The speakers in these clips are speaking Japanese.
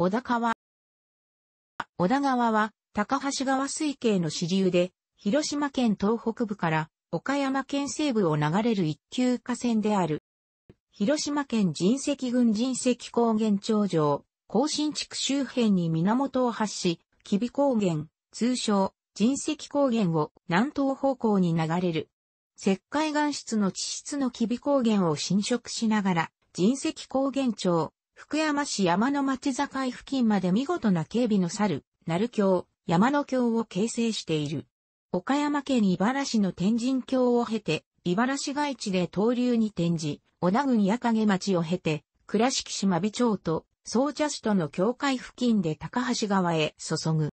小田川。小田川は、高橋川水系の支流で、広島県東北部から岡山県西部を流れる一級河川である。広島県人石郡人石高原頂上、甲信地区周辺に源を発し、吉備高原、通称、人石高原を南東方向に流れる。石灰岩質の地質の吉備高原を侵食しながら、人石高原町、福山市山の町境付近まで見事な警備の猿、鳴橋、山の橋を形成している。岡山県茨市の天神橋を経て、茨市街地で東流に転じ、小田郡矢影町を経て、倉敷市真備町と、総茶市との境界付近で高橋川へ注ぐ。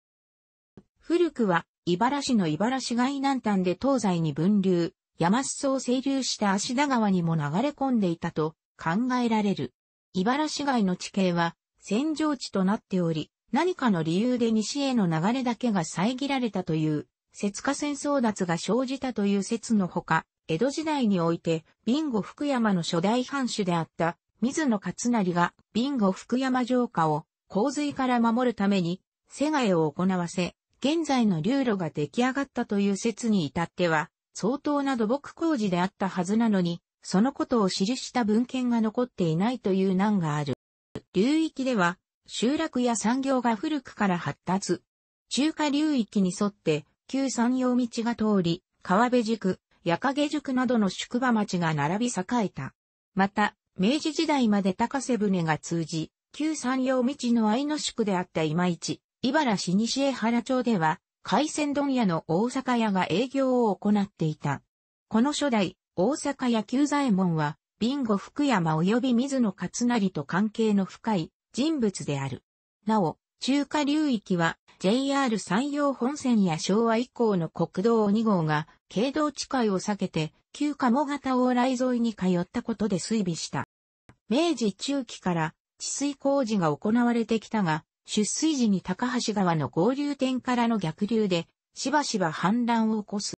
古くは、茨市の茨市街南端で東西に分流、山裾を清流した足田川にも流れ込んでいたと考えられる。茨市街の地形は戦場地となっており、何かの理由で西への流れだけが遮られたという、節下戦争奪が生じたという説のほか、江戸時代において、ビンゴ福山の初代藩主であった水野勝成がビンゴ福山城下を洪水から守るために、世界を行わせ、現在の流路が出来上がったという説に至っては、相当な土木工事であったはずなのに、そのことを記した文献が残っていないという難がある。流域では、集落や産業が古くから発達。中華流域に沿って、旧山陽道が通り、川辺宿、矢影宿などの宿場町が並び栄えた。また、明治時代まで高瀬船が通じ、旧山陽道の愛の宿であった今市、茨市西江原町では、海鮮問屋の大阪屋が営業を行っていた。この初代、大阪野球左衛門は、ビンゴ福山及び水野勝成と関係の深い人物である。なお、中華流域は JR 山陽本線や昭和以降の国道2号が軽道地界を避けて旧鴨型往来沿いに通ったことで推備した。明治中期から治水工事が行われてきたが、出水時に高橋川の合流点からの逆流でしばしば氾濫を起こす。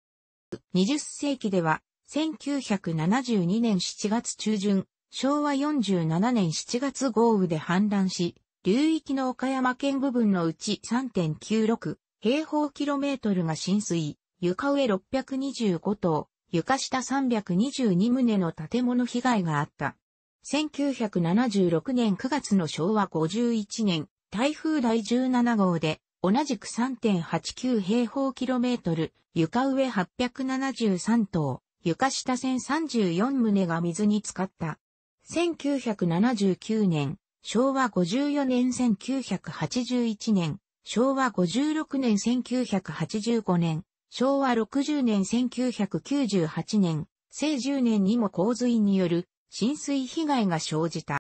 20世紀では1972年7月中旬、昭和47年7月豪雨で氾濫し、流域の岡山県部分のうち3.96平方キロメートルが浸水、床上625棟、床下322棟の建物被害があった。1976年9月の昭和51年、台風第17号で、同じく3.89平方キロメートル、床上873棟、床下線3 4棟が水に浸かった。1979年、昭和54年1981年、昭和56年1985年、昭和60年1998年、生10年にも洪水による浸水被害が生じた。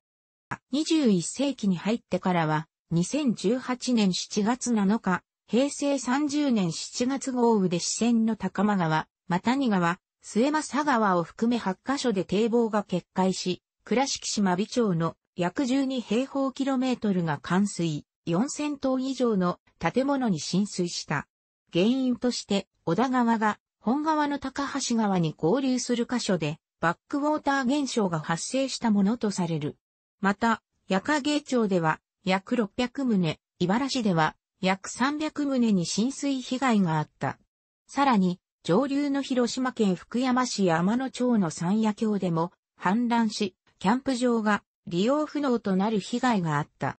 21世紀に入ってからは、2018年7月7日、平成30年7月豪雨で四川の高間川、またに川、末政川を含め8カ所で堤防が決壊し、倉敷市真備町の約12平方キロメートルが冠水、4000棟以上の建物に浸水した。原因として、小田川が本川の高橋川に合流する箇所で、バックウォーター現象が発生したものとされる。また、矢影町では約600棟、茨市では約300棟に浸水被害があった。さらに、上流の広島県福山市天野町の三夜橋でも氾濫し、キャンプ場が利用不能となる被害があった。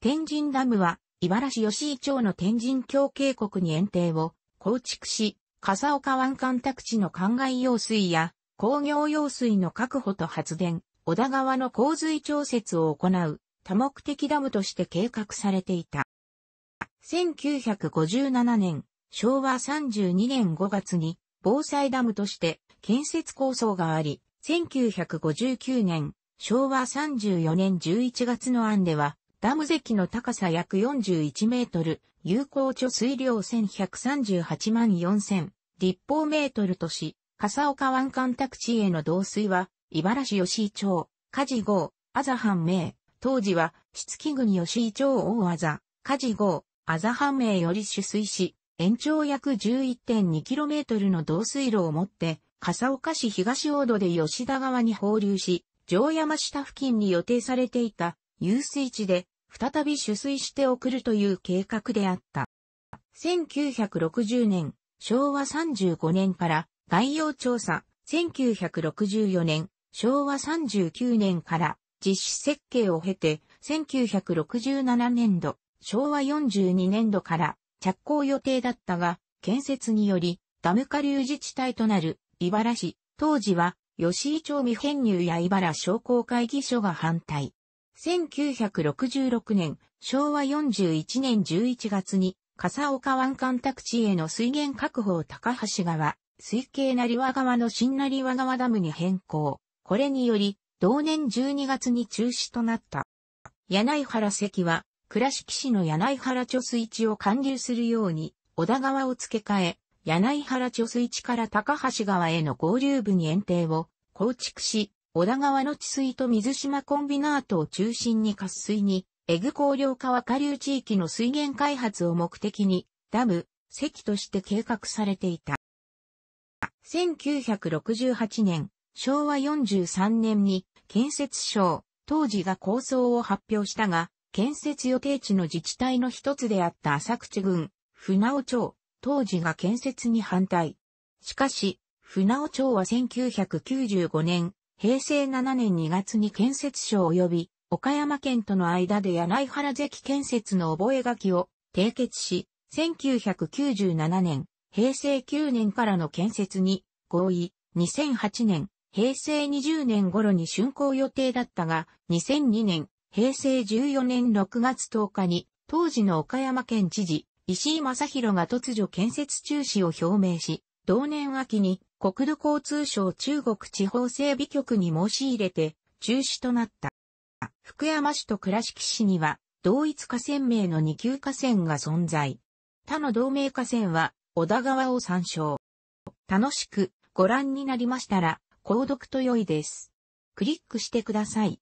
天神ダムは、茨城吉井町の天神峡渓谷に園庭を構築し、笠岡湾干宅地の灌漑用水や工業用水の確保と発電、小田川の洪水調節を行う多目的ダムとして計画されていた。1957年、昭和32年5月に防災ダムとして建設構想があり、1959年、昭和34年11月の案では、ダム関の高さ約41メートル、有効貯水量1138万4000立方メートルとし、笠岡湾干拓地への導水は、茨城吉井町、火事号、あざ藩名、当時は、七木国吉井町大あざ、火事号、あざ藩名より取水し、延長約 11.2km の導水路を持って、笠岡市東大戸で吉田川に放流し、城山下付近に予定されていた遊水地で再び取水して送るという計画であった。1960年、昭和35年から概要調査、1964年、昭和39年から実施設計を経て、1967年度、昭和42年度から着工予定だったが、建設により、ダム下流自治体となる、茨市、当時は、吉井町未編入や茨商工会議所が反対。1966年、昭和41年11月に、笠岡湾干拓地への水源確保を高橋川、水系成和川の新成和川ダムに変更。これにより、同年12月に中止となった。柳原関は、倉敷市の柳原貯水池を管流するように、小田川を付け替え、柳原貯水池から高橋川への合流部に園庭を構築し、小田川の治水と水島コンビナートを中心に活水に、エグ工業川下流地域の水源開発を目的に、ダム、石として計画されていた。1968年、昭和43年に建設省、当時が構想を発表したが、建設予定地の自治体の一つであった浅口郡、船尾町、当時が建設に反対。しかし、船尾町は1995年、平成7年2月に建設省及び、岡山県との間で柳原関建設の覚書を締結し、1997年、平成9年からの建設に合意、2008年、平成20年頃に竣工予定だったが、2002年、平成14年6月10日に、当時の岡山県知事、石井正宏が突如建設中止を表明し、同年秋に国土交通省中国地方整備局に申し入れて中止となった。福山市と倉敷市には同一河川名の二級河川が存在。他の同名河川は小田川を参照。楽しくご覧になりましたら、購読と良いです。クリックしてください。